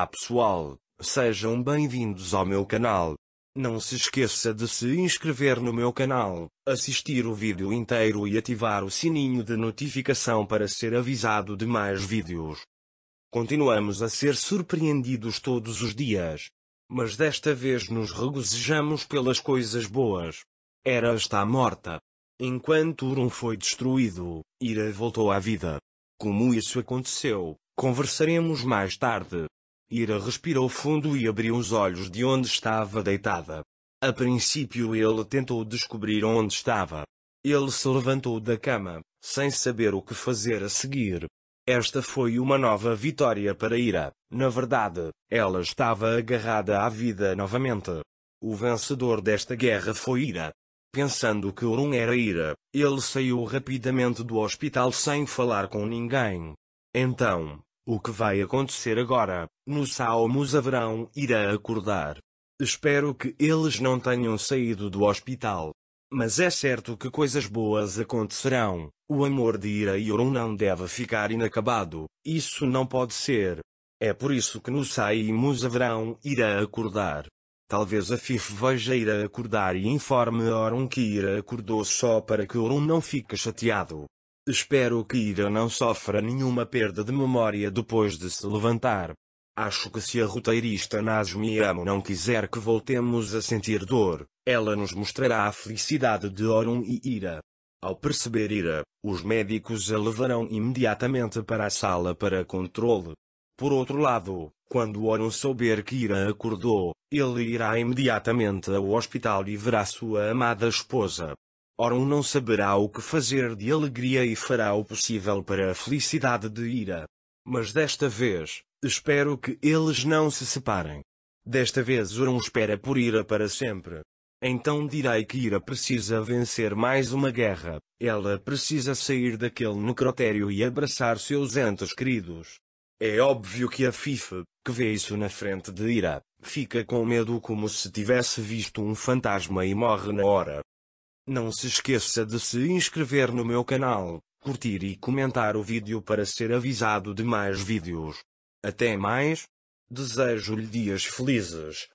Olá pessoal, sejam bem-vindos ao meu canal. Não se esqueça de se inscrever no meu canal, assistir o vídeo inteiro e ativar o sininho de notificação para ser avisado de mais vídeos. Continuamos a ser surpreendidos todos os dias. Mas desta vez nos regozijamos pelas coisas boas. Hera está morta. Enquanto Urum foi destruído, Ira voltou à vida. Como isso aconteceu, conversaremos mais tarde. Ira respirou fundo e abriu os olhos de onde estava deitada. A princípio ele tentou descobrir onde estava. Ele se levantou da cama, sem saber o que fazer a seguir. Esta foi uma nova vitória para Ira. Na verdade, ela estava agarrada à vida novamente. O vencedor desta guerra foi Ira. Pensando que Orun era Ira, ele saiu rapidamente do hospital sem falar com ninguém. Então, o que vai acontecer agora, nos salmos haverão irá acordar. Espero que eles não tenham saído do hospital. Mas é certo que coisas boas acontecerão. O amor de Ira e Orun não deve ficar inacabado. Isso não pode ser. É por isso que nos saímos haverão irá acordar. Talvez a FIF veja Ira acordar e informe a que Ira acordou só para que Orun não fique chateado. Espero que Ira não sofra nenhuma perda de memória depois de se levantar. Acho que se a roteirista Nazmi Amo não quiser que voltemos a sentir dor, ela nos mostrará a felicidade de Orun e Ira. Ao perceber Ira, os médicos a levarão imediatamente para a sala para controle. Por outro lado, quando Orun souber que Ira acordou, ele irá imediatamente ao hospital e verá sua amada esposa. Orão não saberá o que fazer de alegria e fará o possível para a felicidade de Ira. Mas desta vez, espero que eles não se separem. Desta vez Orão espera por Ira para sempre. Então direi que Ira precisa vencer mais uma guerra. Ela precisa sair daquele necrotério e abraçar seus entes queridos. É óbvio que a FIFA, que vê isso na frente de Ira, fica com medo como se tivesse visto um fantasma e morre na hora. Não se esqueça de se inscrever no meu canal, curtir e comentar o vídeo para ser avisado de mais vídeos. Até mais! Desejo-lhe dias felizes.